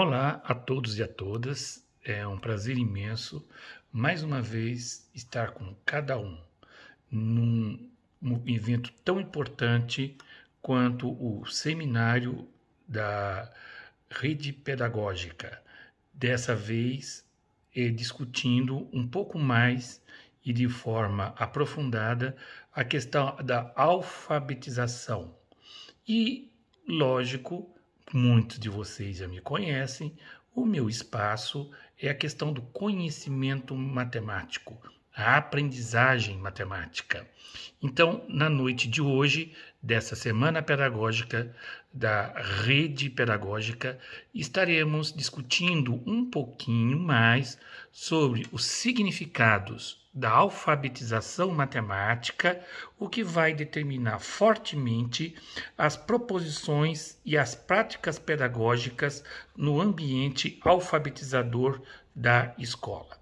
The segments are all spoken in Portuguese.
Olá a todos e a todas. É um prazer imenso mais uma vez estar com cada um num evento tão importante quanto o seminário da rede pedagógica. Dessa vez, é, discutindo um pouco mais e de forma aprofundada a questão da alfabetização. E, lógico, muitos de vocês já me conhecem, o meu espaço é a questão do conhecimento matemático, a aprendizagem matemática. Então, na noite de hoje, dessa semana pedagógica da rede pedagógica, estaremos discutindo um pouquinho mais sobre os significados da alfabetização matemática, o que vai determinar fortemente as proposições e as práticas pedagógicas no ambiente alfabetizador da escola.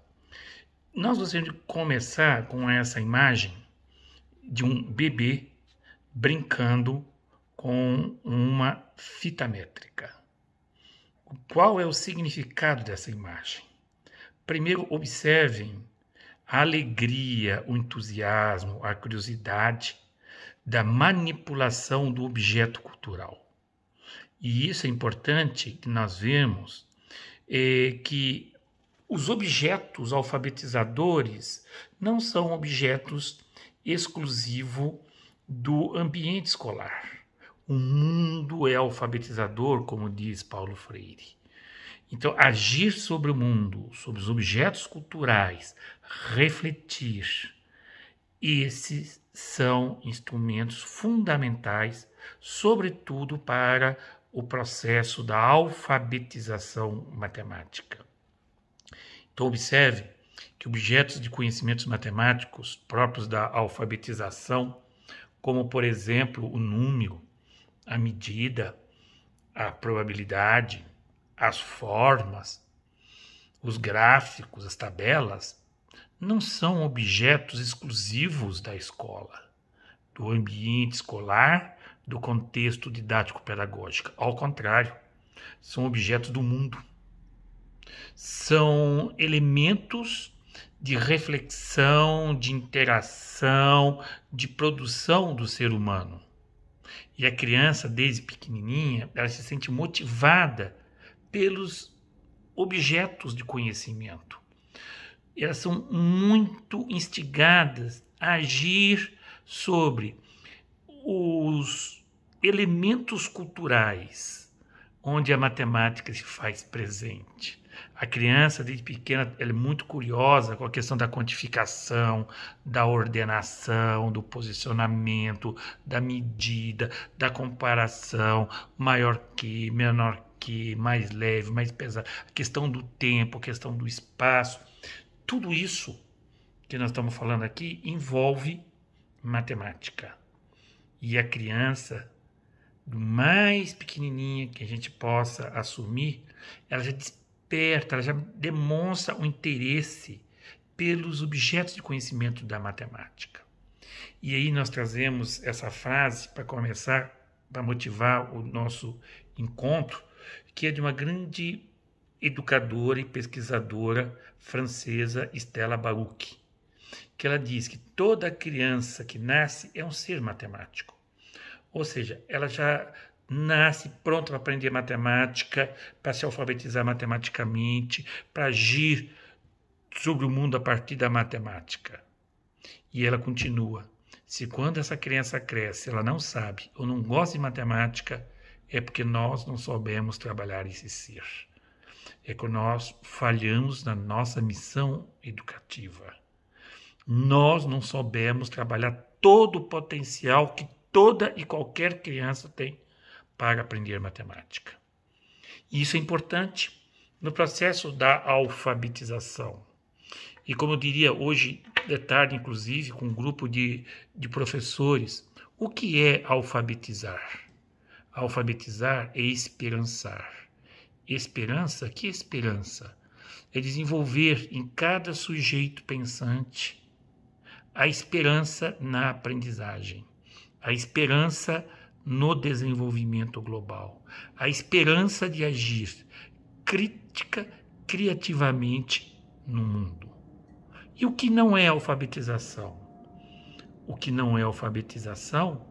Nós vamos começar com essa imagem de um bebê brincando com uma fita métrica. Qual é o significado dessa imagem? Primeiro, observem a alegria, o entusiasmo, a curiosidade da manipulação do objeto cultural. E isso é importante que nós vemos é, que os objetos alfabetizadores não são objetos exclusivo do ambiente escolar. O mundo é alfabetizador, como diz Paulo Freire. Então, agir sobre o mundo, sobre os objetos culturais, refletir, esses são instrumentos fundamentais, sobretudo para o processo da alfabetização matemática. Então, observe que objetos de conhecimentos matemáticos próprios da alfabetização, como por exemplo o número, a medida, a probabilidade, as formas, os gráficos, as tabelas, não são objetos exclusivos da escola, do ambiente escolar, do contexto didático-pedagógico. Ao contrário, são objetos do mundo. São elementos de reflexão, de interação, de produção do ser humano. E a criança, desde pequenininha, ela se sente motivada pelos objetos de conhecimento. Elas são muito instigadas a agir sobre os elementos culturais onde a matemática se faz presente. A criança, desde pequena, é muito curiosa com a questão da quantificação, da ordenação, do posicionamento, da medida, da comparação, maior que, menor que, mais leve, mais pesado, a questão do tempo, a questão do espaço, tudo isso que nós estamos falando aqui envolve matemática. E a criança, do mais pequenininha que a gente possa assumir, ela já desperta, ela já demonstra o interesse pelos objetos de conhecimento da matemática. E aí nós trazemos essa frase para começar, para motivar o nosso encontro, que é de uma grande educadora e pesquisadora francesa, Stella Baruch, que ela diz que toda criança que nasce é um ser matemático. Ou seja, ela já nasce pronta para aprender matemática, para se alfabetizar matematicamente, para agir sobre o mundo a partir da matemática. E ela continua: se quando essa criança cresce, ela não sabe ou não gosta de matemática, é porque nós não soubemos trabalhar esse ser. É que nós falhamos na nossa missão educativa. Nós não soubemos trabalhar todo o potencial que toda e qualquer criança tem para aprender matemática. Isso é importante no processo da alfabetização. E como eu diria hoje de tarde, inclusive, com um grupo de, de professores, o que é alfabetizar? alfabetizar é esperançar. Esperança, que esperança? É desenvolver em cada sujeito pensante a esperança na aprendizagem, a esperança no desenvolvimento global, a esperança de agir crítica, criativamente no mundo. E o que não é alfabetização? O que não é alfabetização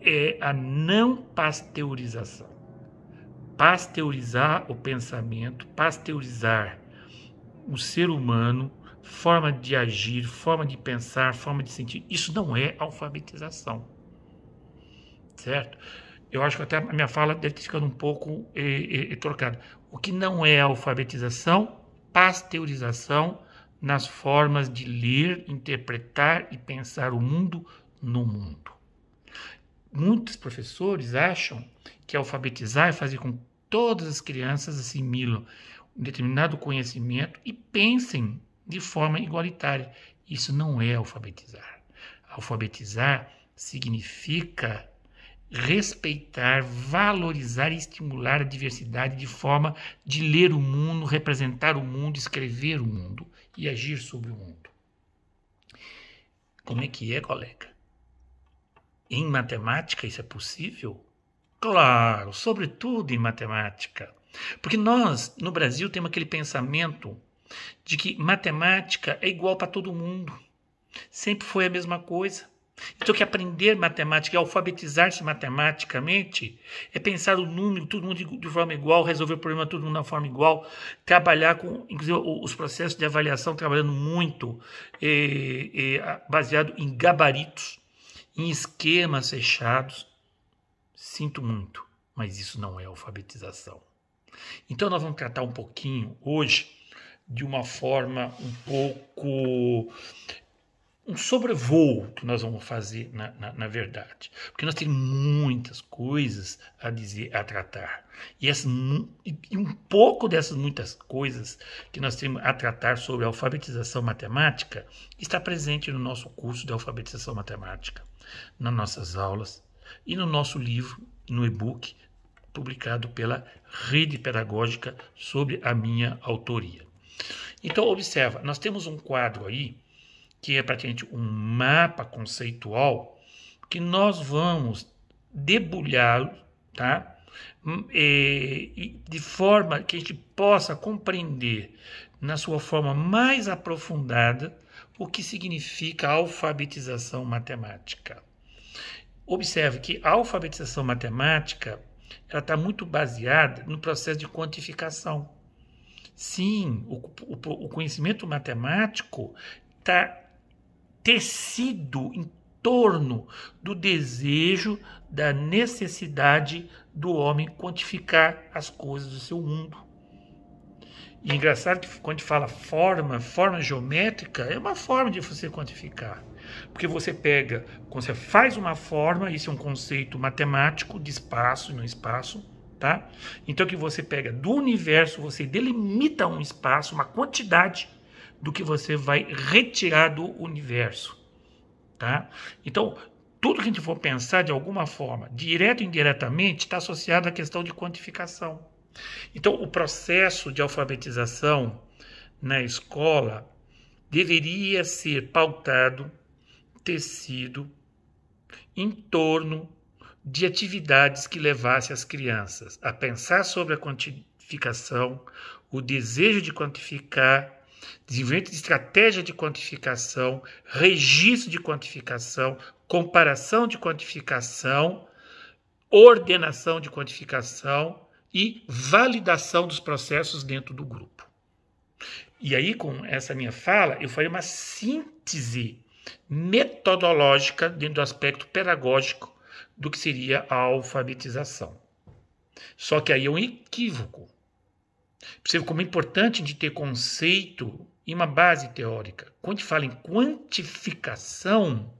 é a não pasteurização. Pasteurizar o pensamento, pasteurizar o ser humano, forma de agir, forma de pensar, forma de sentir. Isso não é alfabetização. Certo? Eu acho que até a minha fala deve ter ficado um pouco eh, eh, eh, trocada. O que não é alfabetização, pasteurização nas formas de ler, interpretar e pensar o mundo no mundo muitos professores acham que alfabetizar é fazer com que todas as crianças assimilam um determinado conhecimento e pensem de forma igualitária. Isso não é alfabetizar. Alfabetizar significa respeitar, valorizar e estimular a diversidade de forma de ler o mundo, representar o mundo, escrever o mundo e agir sobre o mundo. Como é que é, colega? Em matemática isso é possível? Claro, sobretudo em matemática. Porque nós, no Brasil, temos aquele pensamento de que matemática é igual para todo mundo. Sempre foi a mesma coisa. Então, que aprender matemática e alfabetizar-se matematicamente é pensar o número, todo mundo de forma igual, resolver o problema todo mundo da forma igual, trabalhar com, inclusive, os processos de avaliação, trabalhando muito eh, eh, baseado em gabaritos em esquemas fechados, sinto muito, mas isso não é alfabetização. Então nós vamos tratar um pouquinho hoje de uma forma um pouco um sobrevoo que nós vamos fazer, na, na, na, verdade. Porque nós temos muitas coisas a dizer, a tratar. E, as e um pouco dessas muitas coisas que nós temos a tratar sobre alfabetização matemática está presente no nosso curso de alfabetização matemática, nas nossas aulas e no nosso livro, no e-book, publicado pela Rede Pedagógica sobre a minha autoria. Então, observa, nós temos um quadro aí que é praticamente um mapa conceitual, que nós vamos debulhá-lo, tá? Hum, é, e, de forma que a gente possa compreender na sua forma mais aprofundada o que significa alfabetização matemática. Observe que a alfabetização matemática ela está muito baseada no processo de quantificação. Sim, o, o, o conhecimento matemático está tecido em torno do desejo, da necessidade do homem quantificar as coisas do seu mundo. E é engraçado que quando fala forma, forma geométrica, é uma forma de você quantificar. Porque você pega, quando você faz uma forma, isso é um conceito matemático de espaço e não espaço, tá? Então que você pega do universo, você delimita um espaço, uma quantidade do que você vai retirar do universo, tá? Então, tudo que a gente for pensar de alguma forma, direto ou indiretamente, está associado à questão de quantificação. Então, o processo de alfabetização na escola deveria ser pautado, tecido em torno de atividades que levasse as crianças a pensar sobre a quantificação, o desejo de quantificar desenvolvimento de estratégia de quantificação, registro de quantificação, comparação de quantificação, ordenação de quantificação e validação dos processos dentro do grupo. E aí, com essa minha fala, eu farei uma síntese metodológica dentro do aspecto pedagógico do que seria a alfabetização. Só que aí é um equívoco Percebo como é importante de ter conceito e uma base teórica. Quando fala em quantificação,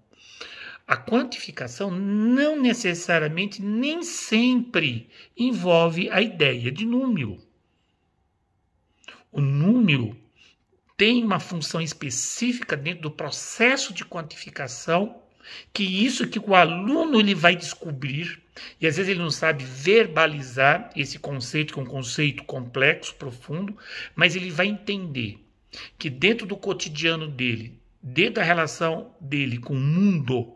a quantificação não necessariamente nem sempre envolve a ideia de número. O número tem uma função específica dentro do processo de quantificação que isso que o aluno ele vai descobrir, e às vezes ele não sabe verbalizar esse conceito, que é um conceito complexo, profundo, mas ele vai entender que dentro do cotidiano dele, dentro da relação dele com o mundo,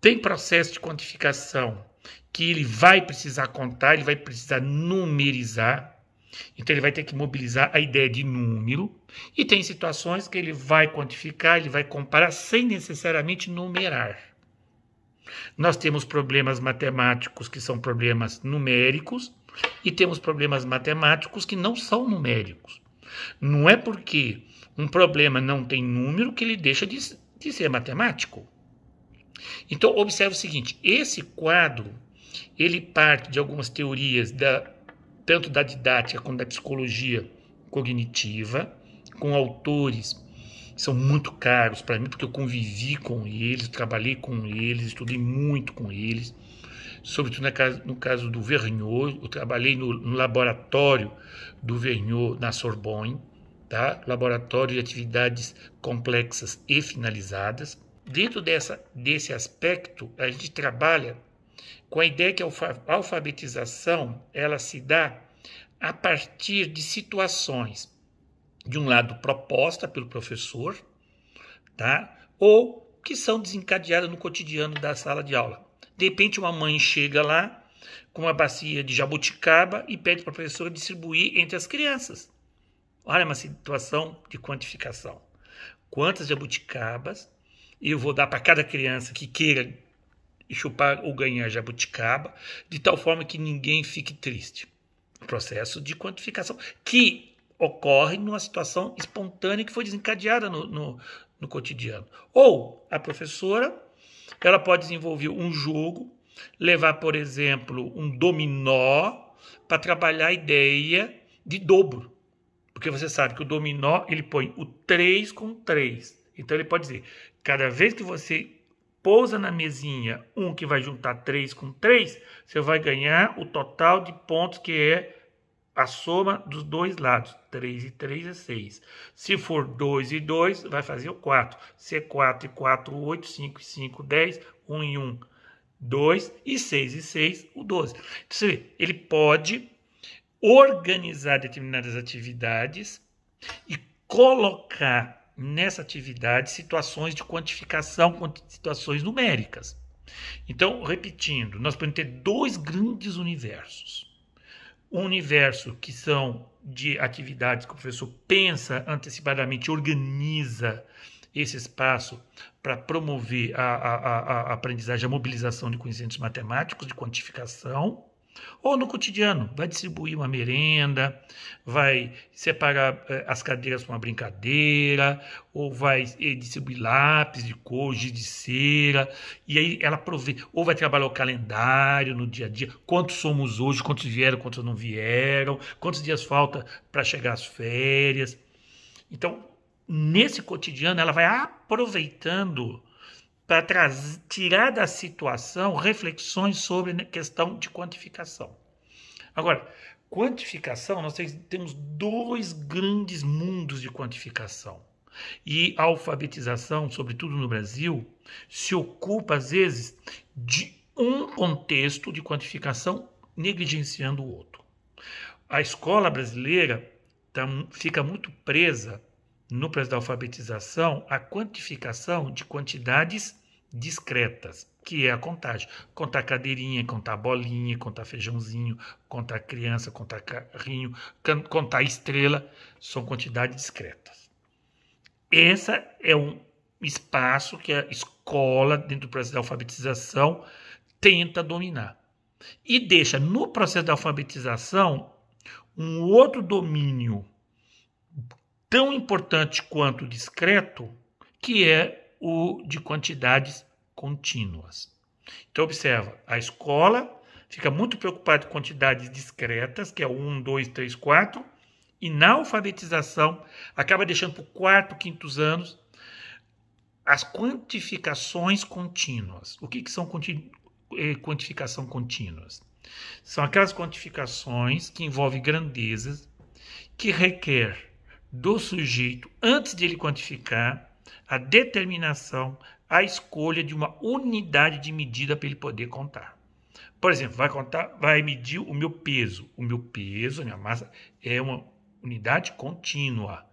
tem processo de quantificação que ele vai precisar contar, ele vai precisar numerizar, então ele vai ter que mobilizar a ideia de número e tem situações que ele vai quantificar, ele vai comparar sem necessariamente numerar. Nós temos problemas matemáticos que são problemas numéricos e temos problemas matemáticos que não são numéricos. Não é porque um problema não tem número que ele deixa de, de ser matemático. Então observe o seguinte, esse quadro ele parte de algumas teorias da tanto da didática quanto da psicologia cognitiva, com autores que são muito caros para mim, porque eu convivi com eles, trabalhei com eles, estudei muito com eles, sobretudo no caso do Vergniaud, eu trabalhei no, no laboratório do Vergniaud na Sorbonne, tá? laboratório de atividades complexas e finalizadas. Dentro dessa, desse aspecto, a gente trabalha com a ideia que a alfabetização ela se dá a partir de situações, de um lado proposta pelo professor, tá? ou que são desencadeadas no cotidiano da sala de aula. De repente, uma mãe chega lá com uma bacia de jabuticaba e pede para a professora distribuir entre as crianças. Olha, é uma situação de quantificação. Quantas jabuticabas eu vou dar para cada criança que queira e chupar ou ganhar jabuticaba, de tal forma que ninguém fique triste. O processo de quantificação que ocorre numa situação espontânea que foi desencadeada no, no, no cotidiano. Ou a professora ela pode desenvolver um jogo, levar, por exemplo, um dominó para trabalhar a ideia de dobro. Porque você sabe que o dominó ele põe o 3 com 3. Então ele pode dizer: cada vez que você pousa na mesinha um que vai juntar três com três você vai ganhar o total de pontos que é a soma dos dois lados. 3 e 3 é 6. Se for 2 e 2, vai fazer o 4. Se é 4 e 4, 8, 5 e 5, 10, 1 e 1, 2 e 6 e 6, o 12. Então, você vê, ele pode organizar determinadas atividades e colocar nessa atividade situações de quantificação, situações numéricas. Então, repetindo, nós podemos ter dois grandes universos. Um universo que são de atividades que o professor pensa antecipadamente, organiza esse espaço para promover a, a, a, a aprendizagem, a mobilização de conhecimentos matemáticos, de quantificação. Ou no cotidiano, vai distribuir uma merenda, vai separar eh, as cadeiras para uma brincadeira, ou vai eh, distribuir lápis de cor, giz de cera, e aí ela provê, ou vai trabalhar o calendário no dia a dia, quantos somos hoje, quantos vieram, quantos não vieram, quantos dias falta para chegar às férias. Então, nesse cotidiano, ela vai aproveitando para tirar da situação reflexões sobre a né, questão de quantificação. Agora, quantificação, nós temos dois grandes mundos de quantificação. E a alfabetização, sobretudo no Brasil, se ocupa, às vezes, de um contexto de quantificação negligenciando o outro. A escola brasileira tá fica muito presa, no processo da alfabetização, à quantificação de quantidades discretas, que é a contagem. Contar cadeirinha, contar bolinha, contar feijãozinho, contar criança, contar carrinho, contar estrela, são quantidades discretas. Essa é um espaço que a escola, dentro do processo de alfabetização, tenta dominar. E deixa no processo de alfabetização um outro domínio tão importante quanto discreto, que é o de quantidades contínuas. Então, observa, a escola fica muito preocupada com quantidades discretas, que é 1, 2, 3, 4, e na alfabetização acaba deixando para o quarto, quintos anos as quantificações contínuas. O que, que são eh, quantificação contínuas? São aquelas quantificações que envolvem grandezas que requer do sujeito, antes de ele quantificar, a determinação, a escolha de uma unidade de medida para ele poder contar. Por exemplo, vai contar, vai medir o meu peso. O meu peso, a minha massa, é uma unidade contínua.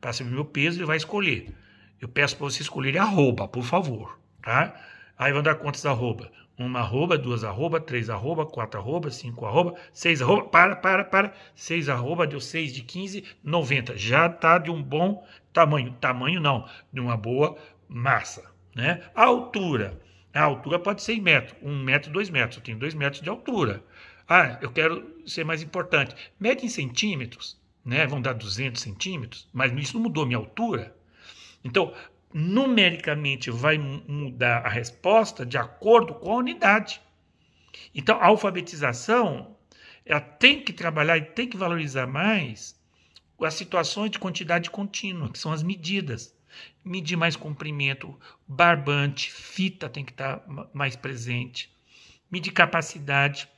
Para saber o meu peso, ele vai escolher. Eu peço para você escolher arroba, por favor. Tá? Aí vão dar quantas arroba? uma arroba, duas arroba, três arroba, quatro arroba, cinco arroba, seis arroba, para, para, para, seis arroba, deu seis de quinze noventa Já está de um bom tamanho. Tamanho não, de uma boa massa. Né? A altura. A altura pode ser em metro, um metro, dois metros. Eu tenho dois metros de altura. Ah, eu quero ser mais importante. Mede em centímetros, né? Vão dar 200 centímetros, mas isso não mudou minha altura. Então, numericamente vai mudar a resposta de acordo com a unidade. Então, a alfabetização ela tem que trabalhar e tem que valorizar mais as situações de quantidade contínua, que são as medidas. Medir mais comprimento, barbante, fita tem que estar mais presente. Medir capacidade,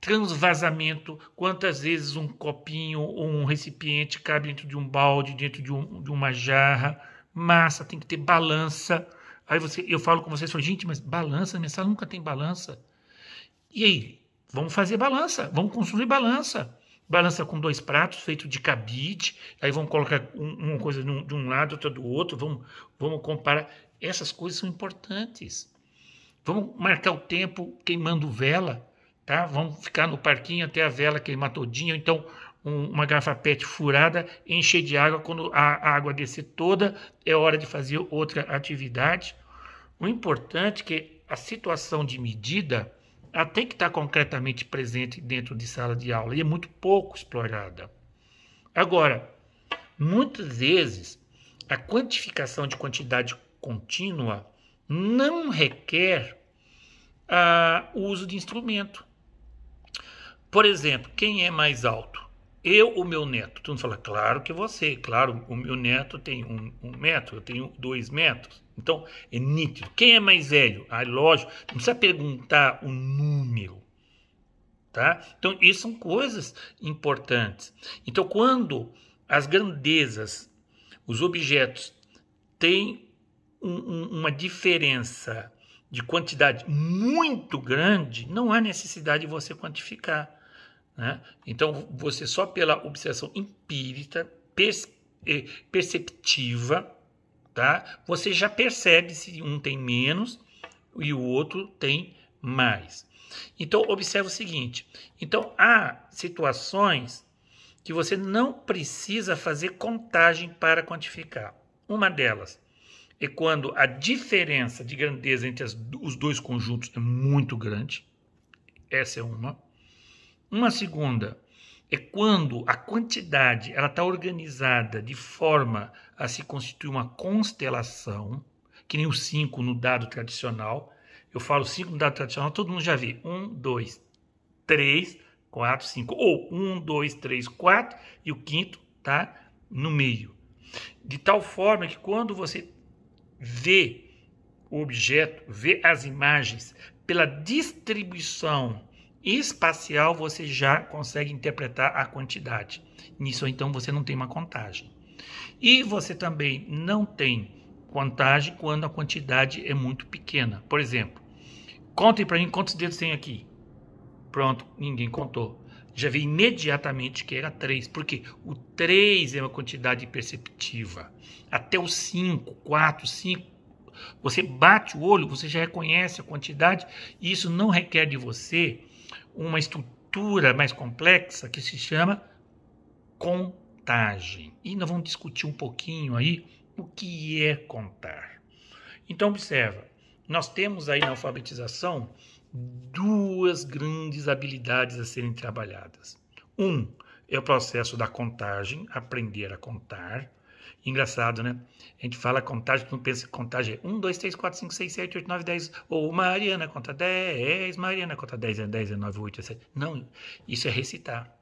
transvasamento, quantas vezes um copinho ou um recipiente cabe dentro de um balde, dentro de, um, de uma jarra massa, tem que ter balança. Aí você, eu falo com vocês, falo, gente, mas balança, minha sala nunca tem balança. E aí, vamos fazer balança, vamos construir balança. Balança com dois pratos feito de cabide, aí vamos colocar um, uma coisa de um lado, outra do outro, vamos, vamos comparar. Essas coisas são importantes. Vamos marcar o tempo queimando vela, tá? Vamos ficar no parquinho até a vela queimar todinha, então um, uma garrafa PET furada, encher de água. Quando a, a água descer toda, é hora de fazer outra atividade. O importante é que a situação de medida ela tem que estar concretamente presente dentro de sala de aula e é muito pouco explorada. Agora, muitas vezes a quantificação de quantidade contínua não requer ah, o uso de instrumento. Por exemplo, quem é mais alto? eu, o meu neto. tu não fala, claro que você, claro, o meu neto tem um, um metro, eu tenho dois metros. Então, é nítido. Quem é mais velho? Ah, lógico, não precisa perguntar o número. Tá? Então, isso são coisas importantes. Então, quando as grandezas, os objetos, têm um, um, uma diferença de quantidade muito grande, não há necessidade de você quantificar. Né? Então, você só pela observação empírica, eh, perceptiva, tá? você já percebe se um tem menos e o outro tem mais. Então, observe o seguinte: então há situações que você não precisa fazer contagem para quantificar. Uma delas é quando a diferença de grandeza entre as, os dois conjuntos é muito grande. Essa é uma. Uma segunda é quando a quantidade ela está organizada de forma a se constituir uma constelação, que nem o 5 no dado tradicional. Eu falo 5 no dado tradicional, todo mundo já vê. 1, 2, 3, 4, 5. Ou 1, 2, 3, 4 e o quinto está no meio. De tal forma que quando você vê o objeto, vê as imagens pela distribuição espacial você já consegue interpretar a quantidade. Nisso então você não tem uma contagem. E você também não tem contagem quando a quantidade é muito pequena. Por exemplo, contem para mim quantos dedos tem aqui. Pronto, ninguém contou. Já vi imediatamente que era 3, porque o 3 é uma quantidade perceptiva. Até o 5, 4, 5, você bate o olho, você já reconhece a quantidade, e isso não requer de você uma estrutura mais complexa que se chama contagem. E nós vamos discutir um pouquinho aí o que é contar. Então, observa, nós temos aí na alfabetização duas grandes habilidades a serem trabalhadas. Um é o processo da contagem, aprender a contar, Engraçado, né? A gente fala contagem, não pensa que contagem. é 1, 2, 3, 4, 5, 6, 7, 8, 9, 10. Ou Mariana conta 10, Mariana conta 10, é 10, é 9, 8, é 7. Não, isso é recitar.